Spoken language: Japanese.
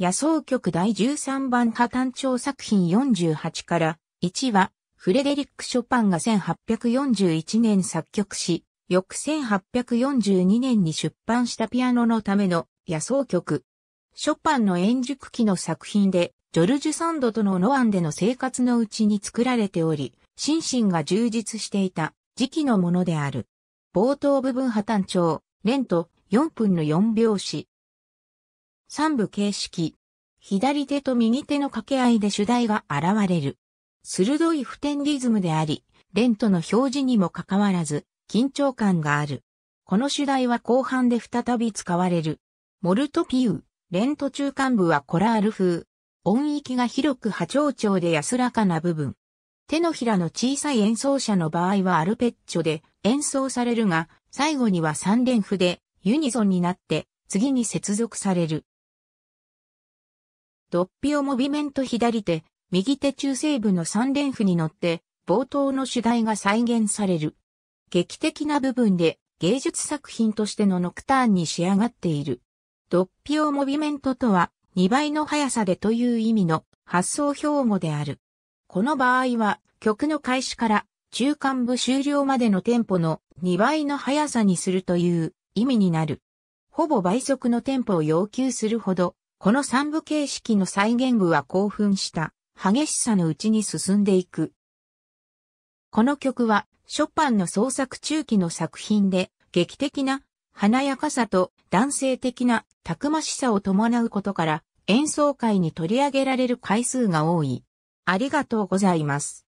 野草曲第13番破綻調作品48から1は、フレデリック・ショパンが1841年作曲し、翌1842年に出版したピアノのための野草曲。ショパンの演熟期の作品で、ジョルジュ・サンドとのノアンでの生活のうちに作られており、心身が充実していた時期のものである。冒頭部分破綻調、レント4分の4拍子、三部形式。左手と右手の掛け合いで主題が現れる。鋭い普天リズムであり、レントの表示にもかかわらず、緊張感がある。この主題は後半で再び使われる。モルトピウ、レント中間部はコラール風。音域が広く波長長で安らかな部分。手のひらの小さい演奏者の場合はアルペッチョで演奏されるが、最後には三連符でユニゾンになって、次に接続される。ドッピオモビメント左手、右手中西部の三連符に乗って、冒頭の主題が再現される。劇的な部分で芸術作品としてのノクターンに仕上がっている。ドッピオモビメントとは2倍の速さでという意味の発想標語である。この場合は曲の開始から中間部終了までのテンポの2倍の速さにするという意味になる。ほぼ倍速のテンポを要求するほどこの三部形式の再現部は興奮した激しさのうちに進んでいく。この曲はショパンの創作中期の作品で劇的な華やかさと男性的なたくましさを伴うことから演奏会に取り上げられる回数が多い。ありがとうございます。